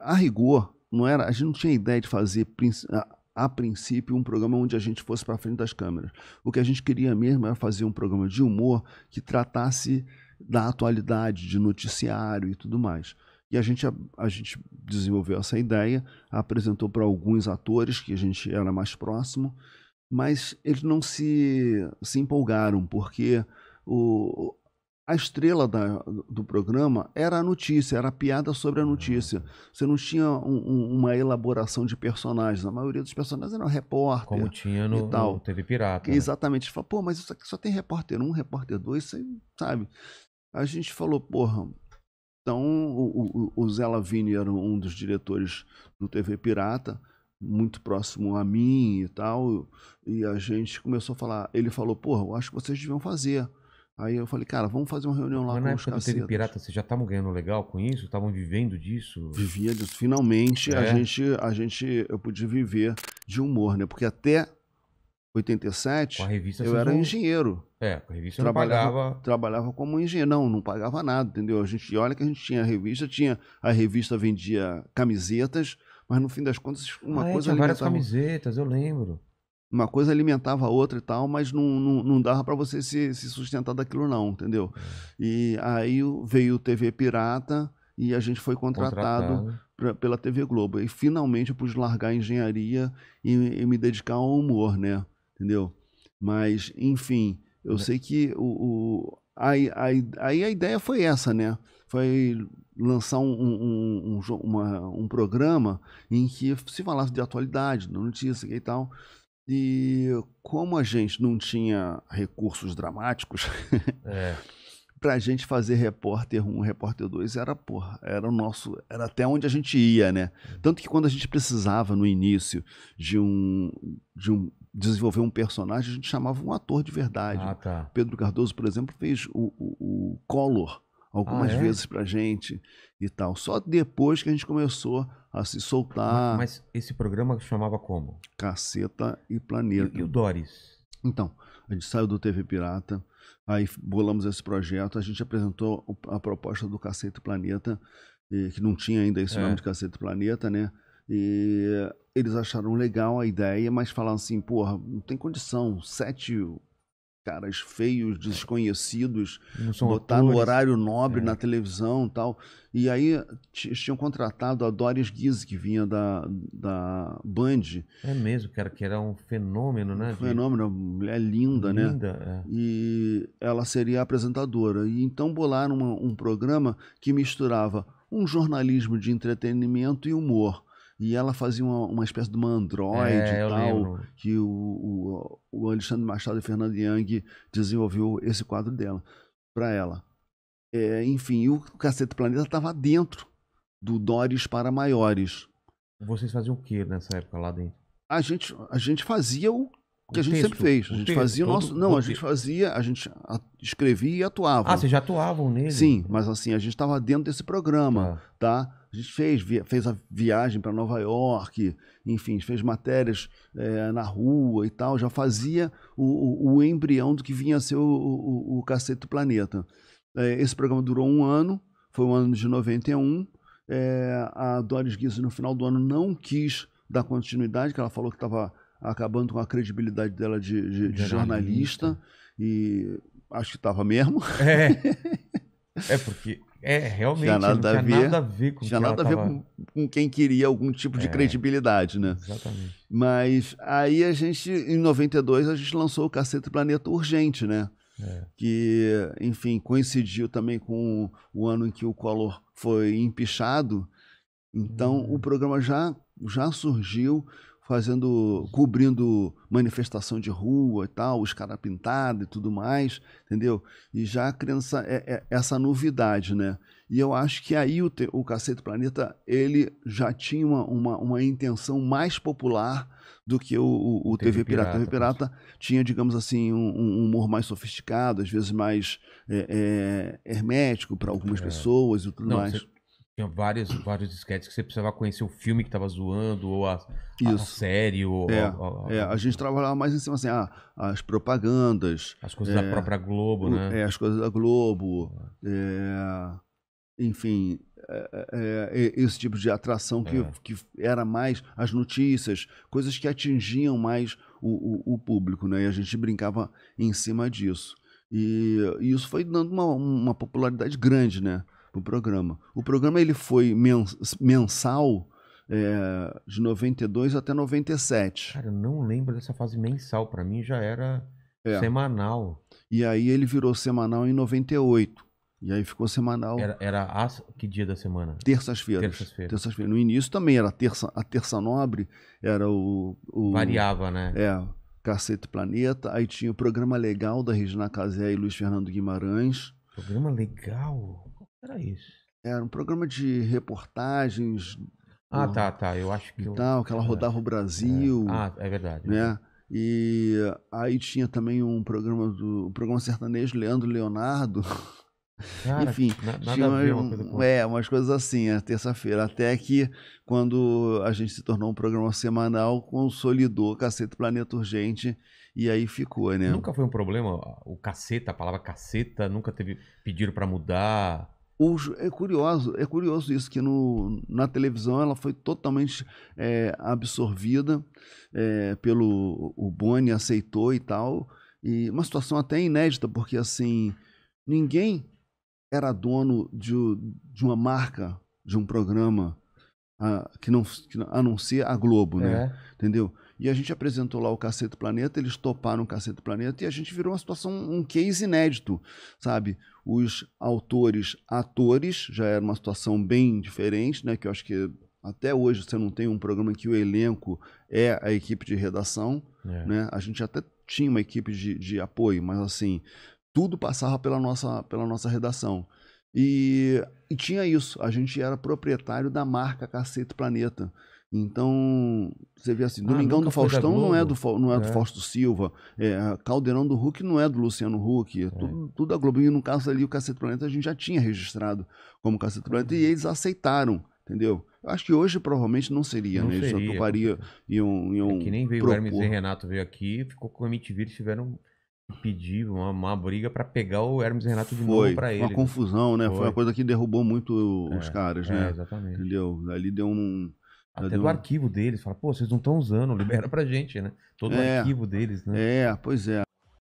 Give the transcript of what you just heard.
a rigor, não era, a gente não tinha ideia de fazer a princípio, um programa onde a gente fosse para frente das câmeras. O que a gente queria mesmo era fazer um programa de humor que tratasse da atualidade, de noticiário e tudo mais. E a gente, a, a gente desenvolveu essa ideia, apresentou para alguns atores que a gente era mais próximo, mas eles não se, se empolgaram, porque o, a estrela da, do programa era a notícia, era a piada sobre a notícia. Ah. Você não tinha um, um, uma elaboração de personagens. A maioria dos personagens eram repórter. Como tinha no, e tal. no TV Pirata. Né? Exatamente. Fala, pô, mas isso aqui só tem repórter um, repórter dois, você sabe. A gente falou, porra. Então, o, o, o Zé Lavini era um dos diretores do TV Pirata, muito próximo a mim e tal. E a gente começou a falar. Ele falou, porra, eu acho que vocês deviam fazer Aí eu falei, cara, vamos fazer uma reunião lá Mas com na os época cacetas. do TV Pirata, vocês já estavam ganhando legal com isso? Estavam vivendo disso? Vivia disso. Finalmente é. a gente, a gente, eu podia viver de humor, né? Porque até 87, com a revista, eu era engenheiro. É, com a revista trabalhava, não pagava... Trabalhava como engenheiro. Não, não pagava nada, entendeu? A gente, olha que a gente tinha a revista, tinha, a revista vendia camisetas, mas no fim das contas, uma ah, é, coisa... É, tinha várias camisetas, eu lembro uma coisa alimentava a outra e tal, mas não, não, não dava para você se, se, sustentar daquilo não, entendeu? É. E aí veio o TV Pirata e a gente foi contratado, contratado. Pra, pela TV Globo. E finalmente eu pude largar a engenharia e, e me dedicar ao humor, né? Entendeu? Mas, enfim, eu é. sei que o, o aí, aí, aí a ideia foi essa, né? Foi lançar um, um, um, uma, um programa em que se falasse de atualidade, de notícia e tal. E como a gente não tinha recursos dramáticos, é. para a gente fazer repórter 1, repórter 2, era, porra, era o nosso, era até onde a gente ia, né? Tanto que quando a gente precisava no início de um, de um desenvolver um personagem, a gente chamava um ator de verdade. Ah, tá. Pedro Cardoso, por exemplo, fez o, o, o Collor algumas ah, é? vezes pra gente e tal. Só depois que a gente começou a se soltar. Mas, mas esse programa chamava como? Caceta e Planeta. E, e o Doris? Então, a gente saiu do TV Pirata, aí bolamos esse projeto, a gente apresentou a proposta do Caceta e Planeta, que não tinha ainda esse é. nome de Caceta e Planeta, né? E eles acharam legal a ideia, mas falaram assim, porra, não tem condição, sete caras feios, desconhecidos, botar no horário nobre é. na televisão tal. E aí tinham contratado a Doris Guise, que vinha da, da Band. É mesmo, cara, que era um fenômeno, né? Um fenômeno, uma mulher linda, linda né? Linda, é. E ela seria a apresentadora. E então bolaram uma, um programa que misturava um jornalismo de entretenimento e humor. E ela fazia uma, uma espécie de uma androide é, e tal, lembro. que o, o Alexandre Machado e Fernando Yang desenvolveu esse quadro dela para ela. É, enfim, o Cacete Planeta estava dentro do Dores para Maiores. Vocês faziam o que nessa época lá dentro? A gente, a gente fazia o que o a gente texto, sempre fez. A gente texto, fazia o nosso. Todo, não, todo a gente fazia, a gente escrevia e atuava. Ah, vocês já atuavam nele? Sim, mas assim, a gente estava dentro desse programa, ah. tá? tá? A gente fez, fez a viagem para Nova York, enfim, fez matérias é, na rua e tal, já fazia o, o, embrião do que vinha a ser o, o, o Cacete do Planeta. É, esse programa durou um ano, foi o um ano de 91. É, a Doris Guizzi, no final do ano, não quis dar continuidade, que ela falou que estava acabando com a credibilidade dela de, de, de jornalista. E acho que estava mesmo. É. é porque é, realmente, já nada, não tinha nada a ver com tinha nada a ver com, com, quem queria algum tipo de é, credibilidade, né? Exatamente. Mas aí a gente, em 92, a gente lançou o Cacete Planeta Urgente, né? É. Que, enfim, coincidiu também com o ano em que o Collor foi empichado. Então, hum. o programa já, já surgiu fazendo, cobrindo manifestação de rua e tal, os caras pintados e tudo mais, entendeu? E já criando essa, é, é, essa novidade, né? E eu acho que aí o, o Cacete Planeta, ele já tinha uma, uma, uma intenção mais popular do que o, o, o TV, TV, Pirata. TV Pirata tinha, digamos assim, um, um, humor mais sofisticado, às vezes mais é, é hermético para algumas é. pessoas e tudo Não, mais. Você tinha vários, vários sketches que você precisava conhecer o filme que estava zoando, ou a, a série, ou. É, a, a, é, a, gente trabalhava mais em cima assim, ah, as propagandas. As coisas é, da própria Globo, né? É, as coisas da Globo. É. É, enfim, é, esse tipo de atração que, que era mais as notícias, coisas que atingiam mais o, o, o público, né? E a gente brincava em cima disso. E, e isso foi dando uma, uma popularidade grande, né? o programa. O programa ele foi mensal é, de 92 até 97. Cara, eu não lembro dessa fase mensal. Para mim já era é. semanal. E aí ele virou semanal em 98. E aí ficou semanal. Era, era que dia da semana? Terças-feiras. Terças-feiras. Terças no início também era terça, a terça nobre, era o, o Variava, né? É, Cacete Planeta. Aí tinha o programa legal da Regina Casé e Luiz Fernando Guimarães. Programa legal era isso? Era um programa de reportagens. Ah, né, tá, tá. Eu acho que. Eu... Tal, que ela é. rodava é. o Brasil. É. Ah, é verdade. Né? E aí tinha também um programa do um programa sertanejo Leandro Leonardo. Cara, Enfim, tinha um, uma é, umas coisas assim, a é, terça-feira. Até que quando a gente se tornou um programa semanal, consolidou Cacete Planeta Urgente e aí ficou, né? Nunca foi um problema o caceta, a palavra caceta, nunca teve pediram para mudar é curioso, é curioso isso, que no, na televisão ela foi totalmente é, absorvida é, pelo. O Boni aceitou e tal. E uma situação até inédita, porque assim, ninguém era dono de, de uma marca, de um programa a, que, não, que anuncia a Globo, né? É. Entendeu? E a gente apresentou lá o Cacete Planeta, eles toparam o Cacete Planeta e a gente virou uma situação, um case inédito, sabe? os autores atores, já era uma situação bem diferente, né, que eu acho que até hoje você não tem um programa que o elenco é a equipe de redação, é. né? A gente até tinha uma equipe de, de apoio, mas assim, tudo passava pela nossa, pela nossa redação. E, e tinha isso, a gente era proprietário da marca Cacete Planeta. Então, você vê assim, ah, Domingão do Faustão não é do, não é, é. do Fausto Silva, é, Caldeirão do Hulk não é do Luciano Huck, é, é. tudo, tudo a Globo. E no caso ali, o Cacete Planeta a gente já tinha registrado como Cacete Planeta uhum. e eles aceitaram, entendeu? Acho que hoje provavelmente não seria, não né? Eles seria. Eles toparia, iam, iam é que nem veio propor. o Hermes e Renato veio aqui, ficou com o MTV, eles tiveram pedir uma, uma briga para pegar o Hermes Renato de foi, novo para ele. Foi uma confusão, né? Foi. foi. uma coisa que derrubou muito é, os caras, né? exatamente. Entendeu? Ali deu um até do... arquivo deles, fala, pô, vocês não estão usando, libera pra gente, né? Todo é, o arquivo deles, né? É, pois é.